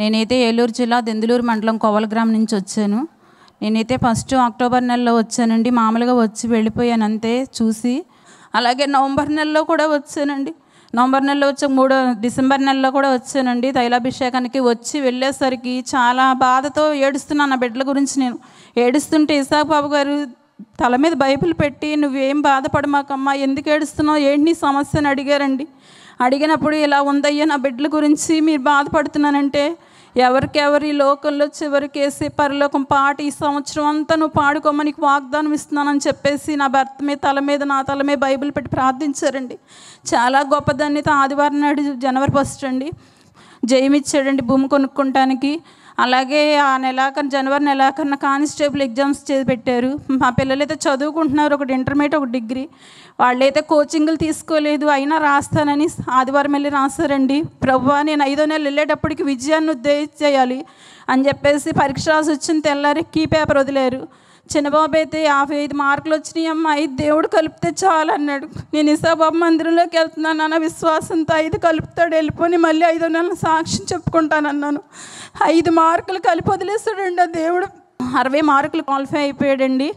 నేనైతే ఏలూరు జిల్లా దెందులూరు మండలం కోవలగ్రామ్ నుంచి వచ్చాను నేనైతే ఫస్ట్ అక్టోబర్ నెలలో వచ్చానండి మామూలుగా వచ్చి వెళ్ళిపోయాను అంతే చూసి అలాగే నవంబర్ నెలలో కూడా వచ్చానండి నవంబర్ నెలలో వచ్చే మూడో డిసెంబర్ నెలలో కూడా వచ్చానండి తైలాభిషేకానికి వచ్చి వెళ్ళేసరికి చాలా బాధతో ఏడుస్తున్నాను నా బిడ్డల గురించి నేను ఏడుస్తుంటే ఇసాక్ బాబు గారు తల మీద బైబిల్ పెట్టి నువ్వేం బాధపడమాకమ్మా ఎందుకు ఏడుస్తున్నావు ఏంటి నీ సమస్యని అడిగారండి అడిగినప్పుడు ఇలా ఉందయ్యా నా బిడ్డల గురించి మీరు బాధపడుతున్నానంటే ఎవరికెవరు ఈ లోకంలో చివరికేసి పరిలోకం పాట ఈ సంవత్సరం అంతా నువ్వు పాడుకోమని వాగ్దానం ఇస్తున్నానని చెప్పేసి నా భర్త మీద తల మీద నా తల మీద బైబిల్ పెట్టి ప్రార్థించారండి చాలా గొప్పదాన్ని ఆదివారం నాడు జనవరి ఫస్ట్ అండి జయమిచ్చాడండి భూమి కొనుక్కోవటానికి అలాగే ఆ నెలాఖరు జనవరి నెలాఖరున కానిస్టేబుల్ ఎగ్జామ్స్ చేసి పెట్టారు మా పిల్లలైతే చదువుకుంటున్నారు ఒకటి ఇంటర్మీడియట్ ఒక డిగ్రీ వాళ్ళైతే కోచింగ్లు తీసుకోలేదు అయినా రాస్తానని ఆదివారం వెళ్ళి రాస్తారండి ప్రభు నేను ఐదో నెలలు వెళ్ళేటప్పటికి విజయాన్ని ఉద్దేశ చేయాలి అని చెప్పేసి పరీక్ష రాసి వచ్చిన తెల్లారి కీ పేపర్ వదిలేరు చిన్నబాబు అయితే యాభై ఐదు మార్కులు వచ్చినాయి అమ్మ ఐదు దేవుడు కలిపితే చాలు అన్నాడు నేను ఇసాబాబు మందిరంలోకి వెళ్తున్నాను అన్న విశ్వాసంతో ఐదు కలుపుతాడు వెళ్ళిపోయి మళ్ళీ ఐదు నెలలు సాక్ష్యం అన్నాను ఐదు మార్కులు కలిపి వదిలేస్తాడండి ఆ దేవుడు అరవై మార్కులు క్వాలిఫై అయిపోయాడండి